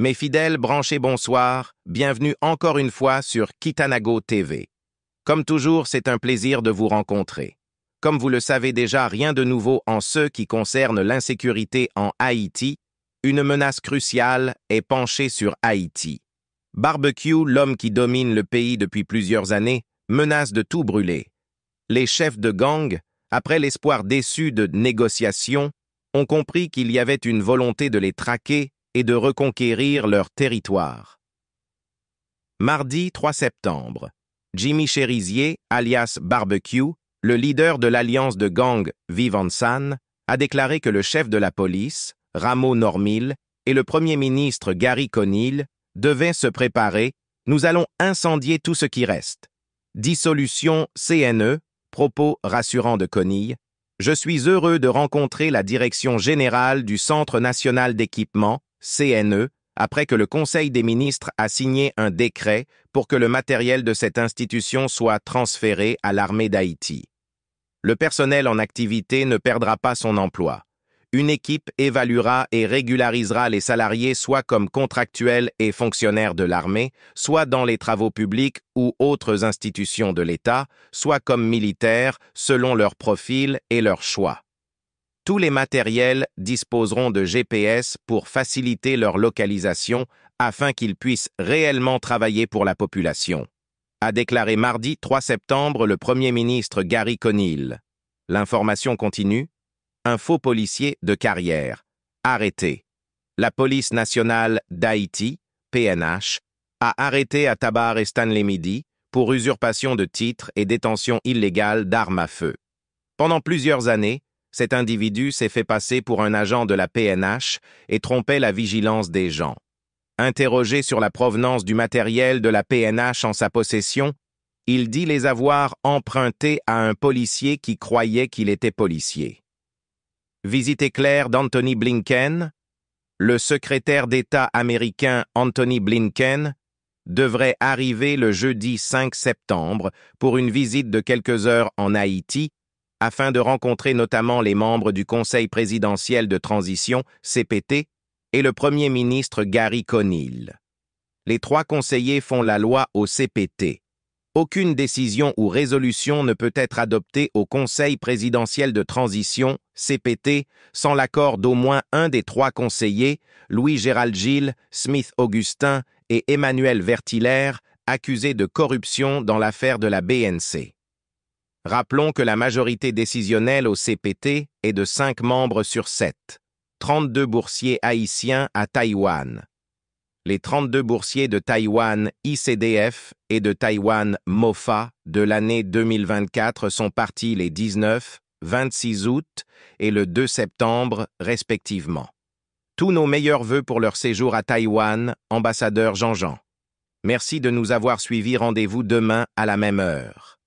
Mes fidèles, branchés bonsoir, bienvenue encore une fois sur Kitanago TV. Comme toujours, c'est un plaisir de vous rencontrer. Comme vous le savez déjà, rien de nouveau en ce qui concerne l'insécurité en Haïti, une menace cruciale est penchée sur Haïti. Barbecue, l'homme qui domine le pays depuis plusieurs années, menace de tout brûler. Les chefs de gang, après l'espoir déçu de négociations, ont compris qu'il y avait une volonté de les traquer et de reconquérir leur territoire. Mardi 3 septembre, Jimmy Chérizier, alias Barbecue, le leader de l'alliance de gang Vivansan, a déclaré que le chef de la police, Rameau Normil, et le premier ministre Gary Conil devaient se préparer Nous allons incendier tout ce qui reste. Dissolution CNE, propos rassurant de Conille. Je suis heureux de rencontrer la direction générale du Centre national d'équipement, CNE, après que le Conseil des ministres a signé un décret pour que le matériel de cette institution soit transféré à l'armée d'Haïti. Le personnel en activité ne perdra pas son emploi. Une équipe évaluera et régularisera les salariés soit comme contractuels et fonctionnaires de l'armée, soit dans les travaux publics ou autres institutions de l'État, soit comme militaires, selon leur profil et leur choix. Tous les matériels disposeront de GPS pour faciliter leur localisation afin qu'ils puissent réellement travailler pour la population, a déclaré mardi 3 septembre le Premier ministre Gary Conil. L'information continue. Un faux policier de carrière. Arrêté. La police nationale d'Haïti, PNH, a arrêté à Tabar et Stanley Midi pour usurpation de titres et détention illégale d'armes à feu. Pendant plusieurs années, cet individu s'est fait passer pour un agent de la PNH et trompait la vigilance des gens. Interrogé sur la provenance du matériel de la PNH en sa possession, il dit les avoir empruntés à un policier qui croyait qu'il était policier. Visite éclair d'Anthony Blinken Le secrétaire d'État américain Anthony Blinken devrait arriver le jeudi 5 septembre pour une visite de quelques heures en Haïti afin de rencontrer notamment les membres du Conseil présidentiel de transition, CPT, et le Premier ministre Gary Conil. Les trois conseillers font la loi au CPT. Aucune décision ou résolution ne peut être adoptée au Conseil présidentiel de transition, CPT, sans l'accord d'au moins un des trois conseillers, Louis-Gérald Gilles, Smith Augustin et Emmanuel Vertilaire, accusés de corruption dans l'affaire de la BNC. Rappelons que la majorité décisionnelle au CPT est de 5 membres sur 7, 32 boursiers haïtiens à Taïwan. Les 32 boursiers de Taïwan ICDF et de Taïwan MOFA de l'année 2024 sont partis les 19, 26 août et le 2 septembre respectivement. Tous nos meilleurs voeux pour leur séjour à Taïwan, ambassadeur Jean-Jean. Merci de nous avoir suivis. Rendez-vous demain à la même heure.